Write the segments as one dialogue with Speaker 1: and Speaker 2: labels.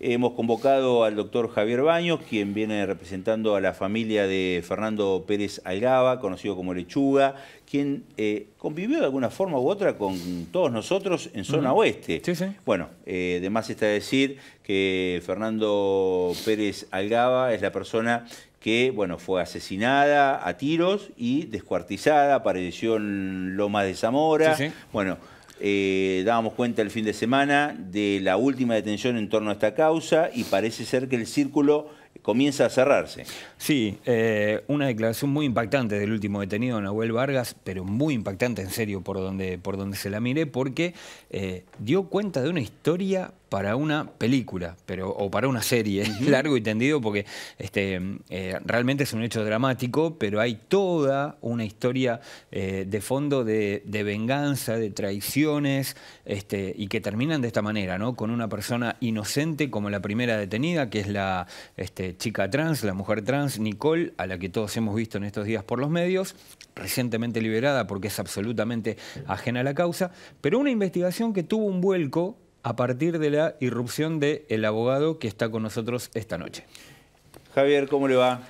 Speaker 1: Hemos convocado al doctor Javier Baños, quien viene representando a la familia de Fernando Pérez Algaba, conocido como Lechuga, quien eh, convivió de alguna forma u otra con todos nosotros en zona oeste. Bueno, además eh, de está decir que Fernando Pérez Algaba es la persona que bueno, fue asesinada a tiros y descuartizada, apareció en Lomas de Zamora. Sí, bueno eh, dábamos cuenta el fin de semana de la última detención en torno a esta causa y parece ser que el círculo comienza a cerrarse.
Speaker 2: Sí, eh, una declaración muy impactante del último detenido, Nahuel Vargas, pero muy impactante en serio por donde, por donde se la miré, porque eh, dio cuenta de una historia para una película pero, o para una serie, largo y tendido, porque este, eh, realmente es un hecho dramático, pero hay toda una historia eh, de fondo de, venganza, de traiciones, este, y que terminan de esta manera, ¿no? con una persona inocente como la primera detenida, que es la este, chica trans, la mujer trans, Nicole, a la que todos hemos visto en estos días por los medios, recientemente liberada porque es absolutamente ajena a la causa, pero una investigación que tuvo un vuelco a partir de la irrupción del abogado que está con nosotros esta noche.
Speaker 1: Javier, ¿cómo le va?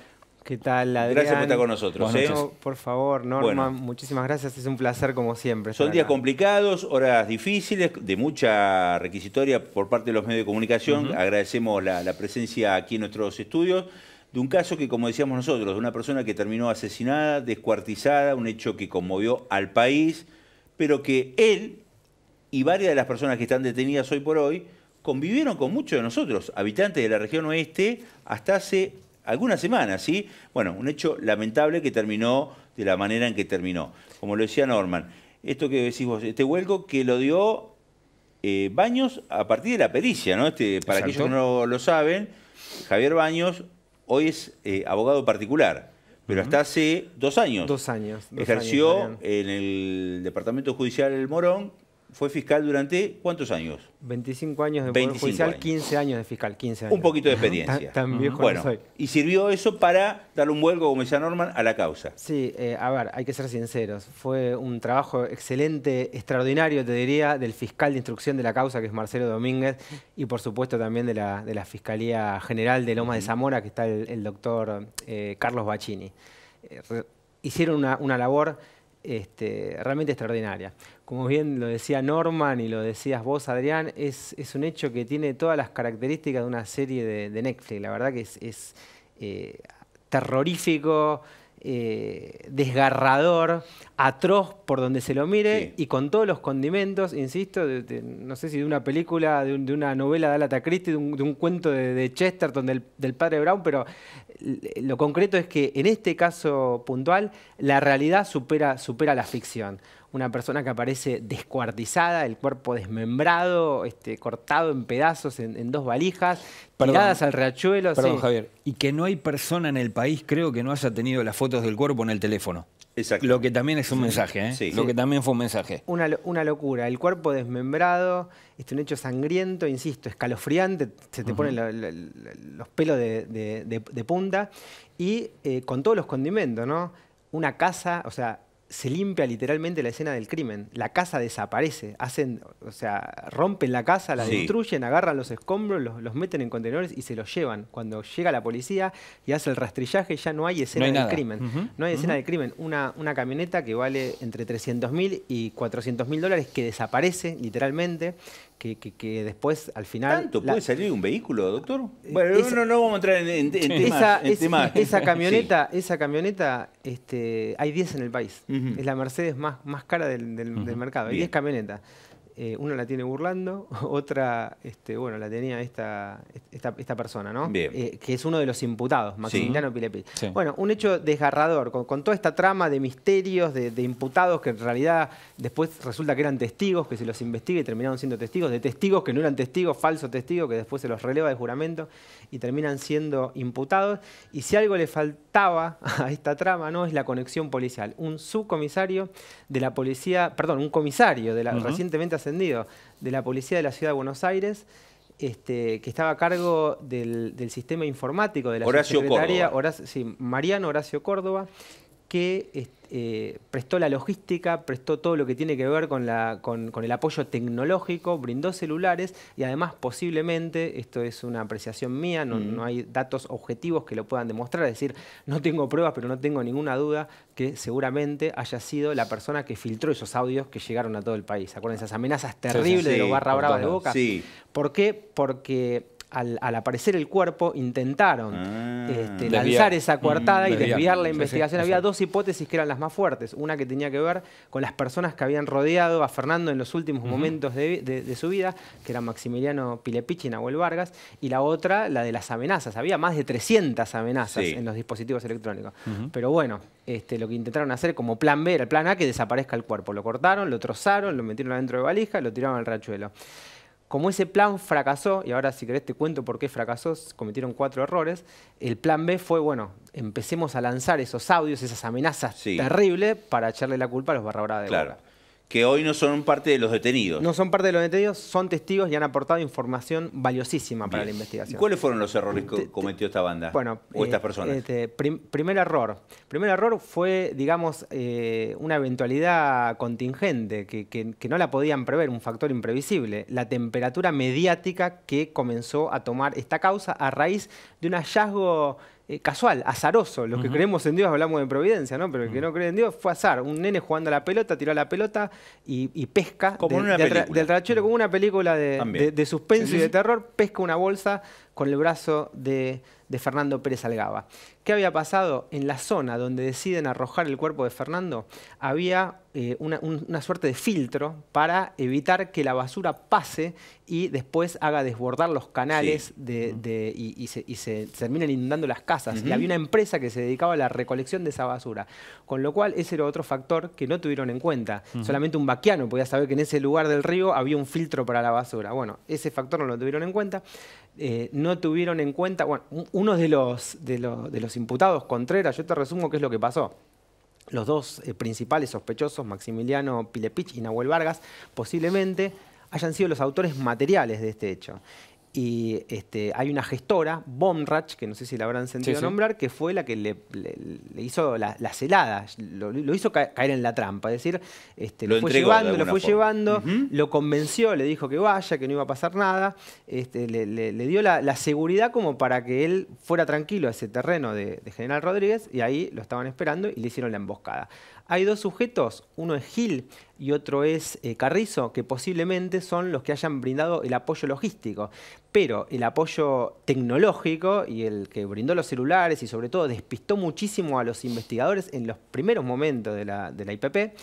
Speaker 1: ¿Qué tal, Gracias por estar con nosotros. ¿eh?
Speaker 3: por favor, Norma, muchísimas gracias. Es un placer, como siempre. Son días
Speaker 1: complicados, horas difíciles, de mucha requisitoria por parte de los medios de comunicación. Agradecemos la, la presencia aquí en nuestros estudios de un caso que, como decíamos nosotros, de una persona que terminó asesinada, descuartizada, un hecho que conmovió al país, pero que él y varias de las personas que están detenidas hoy por hoy convivieron con muchos de nosotros, habitantes de la región oeste, hasta hace algunas semanas, ¿sí? Bueno, un hecho lamentable que terminó de la manera en que terminó. Como lo decía Norman, esto que decís vos, este huelgo que lo dio eh, Baños a partir de la pericia, ¿no? Este, para aquellos que no lo saben, Javier Baños hoy es eh, abogado particular, pero hasta hace dos años. Dos años. ejerció en el Departamento Judicial del Morón fue fiscal durante cuántos años?
Speaker 3: 25 años de Poder años. 15 años de fiscal, 15 años. Un poquito de experiencia. Tan,
Speaker 1: y sirvió eso para dar un vuelco, como decía Norman, a la causa. Sí,
Speaker 3: eh, a ver, hay que ser sinceros. Fue un trabajo excelente, extraordinario, te diría, del fiscal de instrucción de la causa, que es Marcelo Domínguez, y por supuesto también de la, de la Fiscalía General de Loma de Zamora, que está el, doctor eh, Carlos Bacini. Eh, hicieron una, una labor este, realmente extraordinaria. Como bien lo decía Norman y lo decías vos, Adrián, es, un hecho que tiene todas las características de una serie de, Netflix. La verdad que es, eh, terrorífico, eh, desgarrador, atroz por donde se lo mire y con todos los condimentos, insisto, no sé si de una película, de, una novela de Alata Christie, de un, cuento de, Chesterton, del, del, padre Brown, pero lo concreto es que en este caso puntual la realidad supera, supera la ficción una persona que aparece descuartizada, el cuerpo desmembrado, este, cortado en pedazos en, dos valijas, tiradas al
Speaker 2: riachuelo. Perdón, Javier. Y que no hay persona en el país, creo, que no haya tenido las fotos del cuerpo en el teléfono. Exacto. Lo que también es un mensaje, ¿eh? Sí. Lo que también fue un mensaje.
Speaker 3: Una, una locura. El cuerpo desmembrado, este, un hecho sangriento, insisto, escalofriante, se te ponen los pelos de, punta. Y eh, con todos los condimentos, ¿no? Una casa, o sea, se limpia literalmente la escena del crimen. La casa desaparece, hacen, o sea, rompen la casa, la destruyen, agarran los escombros, los, meten en contenedores y se los llevan. Cuando llega la policía y hace el rastrillaje, ya no hay escena del crimen. No hay escena del crimen. Una, una camioneta que vale entre 300 mil y 400 mil dólares que desaparece literalmente que, después al final... puede salir un vehículo, doctor? Eh, bueno, esa...
Speaker 1: no, vamos a entrar en, temas. Esa, camioneta,
Speaker 3: esa camioneta este, hay 10 en el país. Es la Mercedes más, más cara del, del, del mercado. Hay 10 camionetas. Eh, una la tiene Burlando, otra, este, bueno, la tenía esta, esta, persona, ¿no? Eh, que es uno de los imputados, Maximiliano Pilepi. Bueno, un hecho desgarrador, con, toda esta trama de misterios, de, imputados que en realidad después resulta que eran testigos, que se los investiga y terminaron siendo testigos, de testigos que no eran testigos, falso testigo, que después se los releva de juramento y terminan siendo imputados. Y si algo le faltaba a esta trama, ¿no? Es la conexión policial. Un subcomisario de la policía, perdón, un comisario de la recientemente hace de la Policía de la Ciudad de Buenos Aires, este, que estaba a cargo del, sistema informático de la Horacio Córdoba. sí, Mariano Horacio Córdoba, que eh, prestó la logística, prestó todo lo que tiene que ver con, el apoyo tecnológico, brindó celulares y además posiblemente, esto es una apreciación mía, mm. no, hay datos objetivos que lo puedan demostrar, es decir, no tengo pruebas, pero no tengo ninguna duda que seguramente haya sido la persona que filtró esos audios que llegaron a todo el país. ¿Se acuerdan esas amenazas terribles de los barra de boca? Sí. ¿Por qué? Porque al, aparecer el cuerpo, intentaron ah. este, lanzar esa coartada y mm, desviar, la investigación. Había dos hipótesis que eran las más fuertes. Una que tenía que ver con las personas que habían rodeado a Fernando en los últimos momentos de, su vida, que era Maximiliano Pilepich y Nahuel Vargas, y la otra, la de las amenazas. Había más de 300 amenazas en los dispositivos electrónicos. Pero bueno, este, lo que intentaron hacer como plan B era el plan A que desaparezca el cuerpo. Lo cortaron, lo trozaron, lo metieron adentro de valija, lo tiraron al rachuelo. Como ese plan fracasó, y ahora si querés te cuento por qué fracasó, cometieron cuatro errores, el plan B fue, bueno, empecemos a lanzar esos audios, esas amenazas
Speaker 1: terribles
Speaker 3: para echarle la culpa a los barra de claro
Speaker 1: que hoy no son parte de los detenidos. No
Speaker 3: son parte de los detenidos, son testigos y han aportado información valiosísima para la investigación. ¿Y
Speaker 1: ¿Cuáles fueron los errores que cometió esta banda bueno, o estas eh, personas?
Speaker 3: Este, primer error. Primer error fue, digamos, eh, una eventualidad contingente que, no la podían prever, un factor imprevisible. La temperatura mediática que comenzó a tomar esta causa a raíz de un hallazgo eh, casual, azaroso. Los que creemos en Dios hablamos de providencia, ¿no? Pero el que no cree en Dios fue azar. Un nene jugando a la pelota, tiró la pelota y, pesca. Como una película. Del como una película de, suspenso y de terror, pesca una bolsa con el brazo de, Fernando Pérez Algaba. ¿Qué había pasado? En la zona donde deciden arrojar el cuerpo de Fernando había eh, una, suerte de filtro para evitar que la basura pase y después haga desbordar los canales y, se, terminen inundando las casas. Y había una empresa que se dedicaba a la recolección de esa basura. Con lo cual ese era otro factor que no tuvieron en cuenta. Solamente un vaquiano podía saber que en ese lugar del río había un filtro para la basura. Bueno, ese factor no lo tuvieron en cuenta. Eh, no tuvieron en cuenta, bueno, uno de los, de, los, imputados, Contreras, yo te resumo qué es lo que pasó. Los dos eh, principales sospechosos, Maximiliano Pilepich y Nahuel Vargas, posiblemente hayan sido los autores materiales de este hecho. Y este, hay una gestora, Bomrach, que no sé si la habrán sentido nombrar, que fue la que le, hizo la, celada, lo, hizo caer en la trampa. Es decir, este, lo, fue llevando, lo fue llevando, lo convenció, le dijo que vaya, que no iba a pasar nada, este, le, dio la, seguridad como para que él fuera tranquilo a ese terreno de, de General Rodríguez y ahí lo estaban esperando y le hicieron la emboscada hay dos sujetos, uno es Gil y otro es eh, Carrizo, que posiblemente son los que hayan brindado el apoyo logístico pero el apoyo tecnológico y el que brindó los celulares y sobre todo despistó muchísimo a los investigadores en los primeros momentos de la, IPP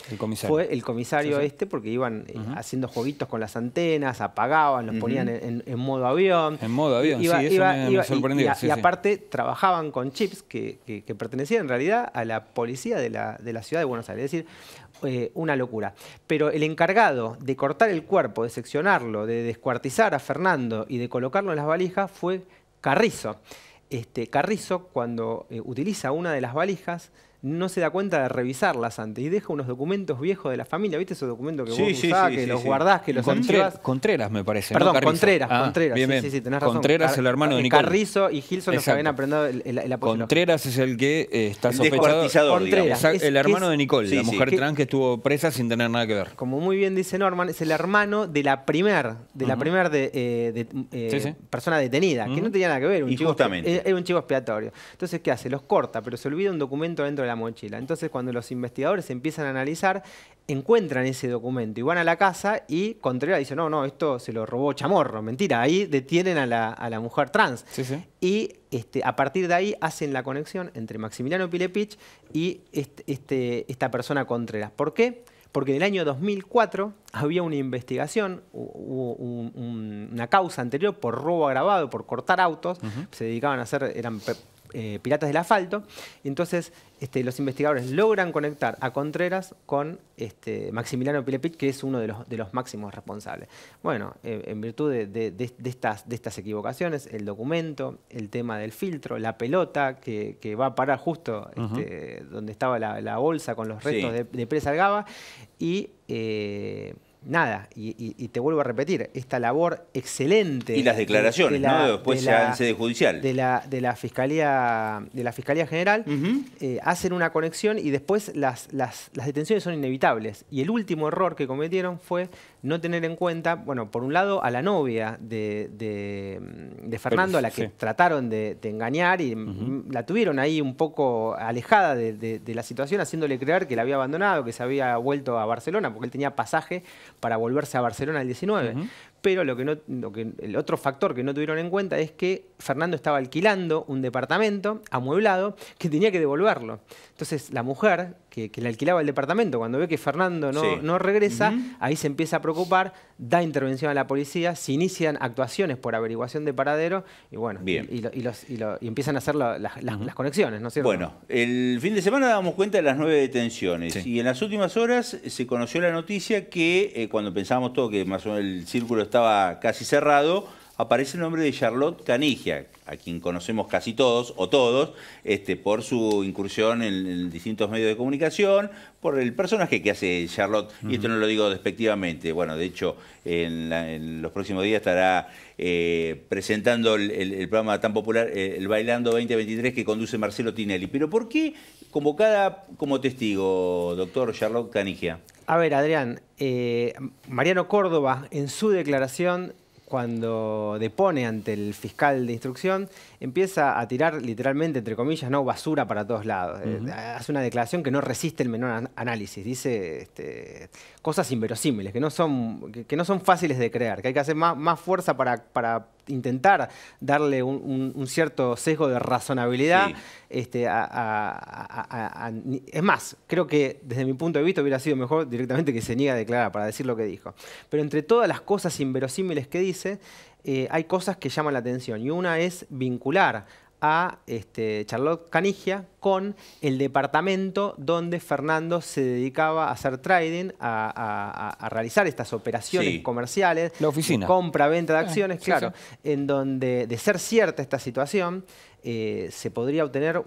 Speaker 3: fue el comisario este porque iban eh, haciendo jueguitos con las antenas, apagaban, los ponían en, modo avión. En modo avión, sí, eso Y, aparte trabajaban con chips que, pertenecían en realidad a la policía de la, de la ciudad de Buenos Aires. decir, eh, una locura. Pero el encargado de cortar el cuerpo, de seccionarlo, de descuartizar a Fernando y de colocarlo en las valijas fue Carrizo. Este, Carrizo, cuando eh, utiliza una de las valijas, no se da cuenta de revisarlas antes y deja unos documentos viejos de la familia. ¿Viste esos documentos que vos sí, que los guardás, que los
Speaker 2: Contreras, me parece. Perdón, Contreras, ah, Contreras. Sí, sí, tenés razón. Contreras, el hermano de eh, Nicole. Carrizo
Speaker 3: y Gilson los que habían aprendido el, el, Contreras
Speaker 2: es el que eh, está el sospechado. el hermano de Nicole, la mujer trans que estuvo presa sin tener nada que ver.
Speaker 3: Como muy bien dice Norman, es el hermano de la primer, de primer de, eh, persona detenida, que no tenía nada que ver. Un justamente. Era un chico expiatorio. Entonces, ¿qué hace? Los corta, pero se olvida un documento dentro de la mochila. Entonces, cuando los investigadores empiezan a analizar, encuentran ese documento y van a la casa y Contreras dice, no, no, esto se lo robó Chamorro, mentira, ahí detienen a la, mujer trans. Y este, a partir de ahí hacen la conexión entre Maximiliano Pilepich y este, este esta persona Contreras. ¿Por qué? Porque en el año 2004 había una investigación, una causa anterior por robo agravado, por cortar autos, se dedicaban a hacer, eran eh, Piratas del Asfalto. entonces este, los investigadores logran conectar a Contreras con este, Maximiliano Pilepit, que es uno de los, máximos responsables. Bueno, eh, en virtud de, estas, equivocaciones, el documento, el tema del filtro, la pelota que, va a parar justo este, donde estaba la, bolsa con los restos de, presa al GABA y... Eh, nada, y, te vuelvo a repetir, esta labor excelente. Y las declaraciones, ¿no? Después ya la, sede judicial. De la, de la, Fiscalía, de la Fiscalía General, eh, hacen una conexión y después las, las detenciones son inevitables. Y el último error que cometieron fue no tener en cuenta, bueno, por un lado a la novia de, de, mm, Fernando, a la que trataron de, engañar y mm, la tuvieron ahí un poco alejada de, la situación, haciéndole creer que la había abandonado, que se había vuelto a Barcelona, porque él tenía pasaje para volverse a Barcelona el 19 pero lo que no, que, el otro factor que no tuvieron en cuenta es que Fernando estaba alquilando un departamento amueblado que tenía que devolverlo. Entonces la mujer que, le alquilaba el departamento, cuando ve que Fernando no, regresa, ahí se empieza a preocupar da intervención a la policía, se inician actuaciones por averiguación de paradero y bueno, Y, empiezan a hacer las, conexiones, ¿no es cierto? Bueno,
Speaker 1: el fin de semana dábamos cuenta de las nueve detenciones y en las últimas horas eh, se conoció la noticia que eh, cuando pensábamos todo que más o menos el círculo estaba casi cerrado, aparece el nombre de Charlotte Canigia, a quien conocemos casi todos o todos, este, por su incursión en, distintos medios de comunicación, por el personaje que hace Charlotte, y esto no lo digo despectivamente, bueno, de hecho, en, los próximos días estará eh, presentando el, programa tan popular, eh, el Bailando 2023, que conduce Marcelo Tinelli. Pero ¿por qué convocada como testigo, doctor Charlotte Canigia?
Speaker 3: A ver, Adrián, eh, Mariano Córdoba, en su declaración cuando depone ante el fiscal de instrucción, empieza a tirar literalmente, entre comillas, ¿no? basura para todos lados. Eh, hace una declaración que no resiste el menor análisis. Dice este, cosas inverosímiles, que no, son, que, no son fáciles de crear, que hay que hacer más, más fuerza para, para intentar darle un, cierto sesgo de razonabilidad. Este, es más, creo que desde mi punto de vista hubiera sido mejor directamente que se niega a declarar para decir lo que dijo. Pero entre todas las cosas inverosímiles que dice, eh, hay cosas que llaman la atención y una es vincular a este, Charlotte Canigia con el departamento donde Fernando se dedicaba a hacer trading, a, realizar estas operaciones comerciales, la oficina. compra, venta de ah, acciones, claro, en donde de ser cierta esta situación, eh, se podría obtener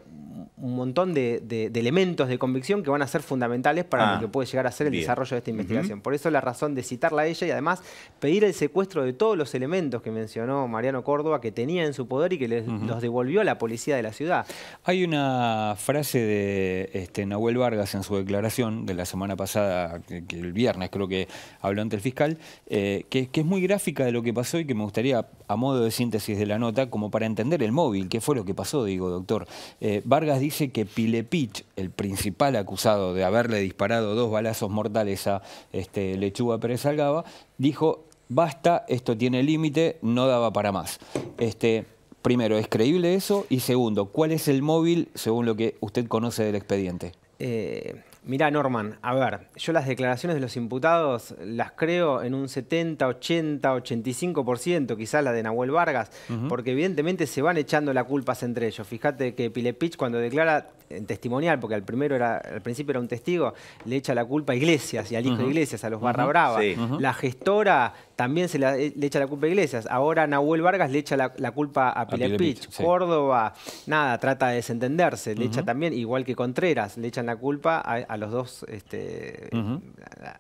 Speaker 3: un montón de, elementos de convicción que van a ser fundamentales para lo ah, que puede llegar a ser el desarrollo de esta investigación. Por eso la razón de citarla a ella y además pedir el secuestro de todos los elementos que mencionó Mariano Córdoba que tenía en su poder y que los devolvió la policía de la ciudad.
Speaker 2: Hay una frase de este, Nahuel Vargas en su declaración de la semana pasada, el viernes creo que habló ante el fiscal, eh, que, es muy gráfica de lo que pasó y que me gustaría, a modo de síntesis de la nota, como para entender el móvil, qué fue lo que pasó, digo, doctor. Eh, Vargas dice que Pilepich, el principal acusado de haberle disparado dos balazos mortales a este, Lechuga Pérez Algaba, dijo, basta, esto tiene límite, no daba para más. Este, primero, ¿es creíble eso? Y segundo, ¿cuál es el móvil según lo que usted conoce del expediente?
Speaker 3: Eh, mirá, Norman, a ver, yo las declaraciones de los imputados las creo en un 70, 80, 85%, quizás la de Nahuel Vargas, porque evidentemente se van echando la culpas entre ellos. Fíjate que Pilepich cuando declara en eh, testimonial, porque al primero era, al principio era un testigo, le echa la culpa a Iglesias y al hijo de Iglesias, a los Barra Brava. La gestora también se eh, le, echa la culpa a Iglesias. Ahora Nahuel Vargas le echa la, culpa a Pilepich. Córdoba, nada, trata de desentenderse. Le echa también, igual que Contreras, le echan la culpa a, los dos este,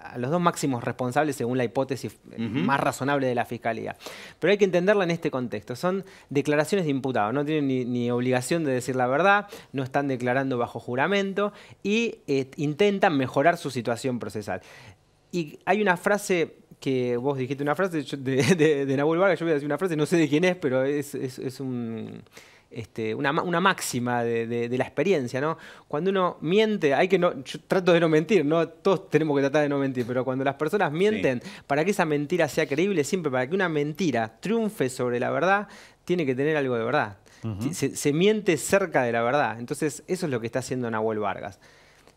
Speaker 3: a, los dos máximos responsables según la hipótesis eh, más razonable de la Fiscalía. Pero hay que entenderla en este contexto. Son declaraciones de imputados. No tienen ni, obligación de decir la verdad, no están declarando bajo juramento y eh, intentan mejorar su situación procesal. Y hay una frase que vos dijiste una frase de, Nahuel Vargas, yo voy a decir una frase, no sé de quién es, pero es, este, una, máxima de, la experiencia, ¿no? Cuando uno miente, hay que no, yo trato de no mentir, ¿no? Todos tenemos que tratar de no mentir, pero cuando las personas mienten, para que esa mentira sea creíble, siempre para que una mentira triunfe sobre la verdad, tiene que tener algo de verdad. se miente cerca de la verdad. Entonces, eso es lo que está haciendo Nahuel Vargas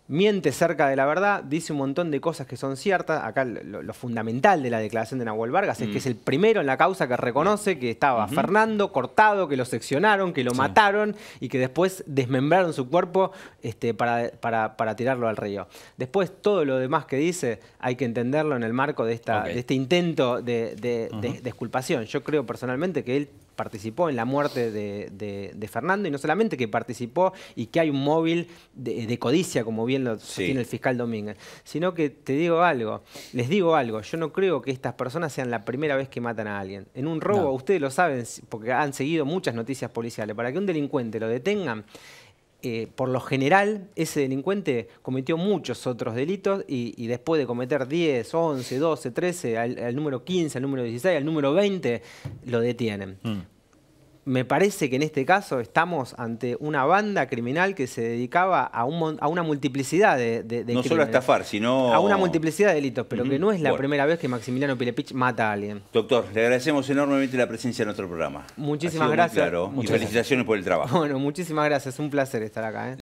Speaker 3: miente cerca de la verdad, dice un montón de cosas que son ciertas. Acá lo, fundamental de la declaración de Nahuel Vargas es que mm. es el primero en la causa que reconoce que estaba Fernando cortado, que lo seccionaron, que lo mataron y que después desmembraron su cuerpo este, para, tirarlo al río. Después todo lo demás que dice hay que entenderlo en el marco de, esta, este intento de, de, de exculpación. Yo creo personalmente que él participó en la muerte de, Fernando y no solamente que participó y que hay un móvil de, codicia, como bien lo tiene el fiscal Domínguez, sino que te digo algo, les digo algo, yo no creo que estas personas sean la primera vez que matan a alguien. En un robo, ustedes lo saben, porque han seguido muchas noticias policiales, para que un delincuente lo detengan, eh, por lo general, ese delincuente cometió muchos otros delitos y, después de cometer 10, 11, 12, 13, al, número 15, al número 16, al número 20, lo detienen. Mm me parece que en este caso estamos ante una banda criminal que se dedicaba a, un, a una multiplicidad de, de, No solo a estafar,
Speaker 1: sino... A una
Speaker 3: multiplicidad de delitos, pero que no es la primera vez que Maximiliano Pilepich mata a
Speaker 1: alguien. Doctor, le agradecemos enormemente la presencia en nuestro programa. Muchísimas gracias. Claro. Muchas y felicitaciones por el trabajo.
Speaker 3: Bueno, muchísimas gracias. Un placer estar acá. ¿eh?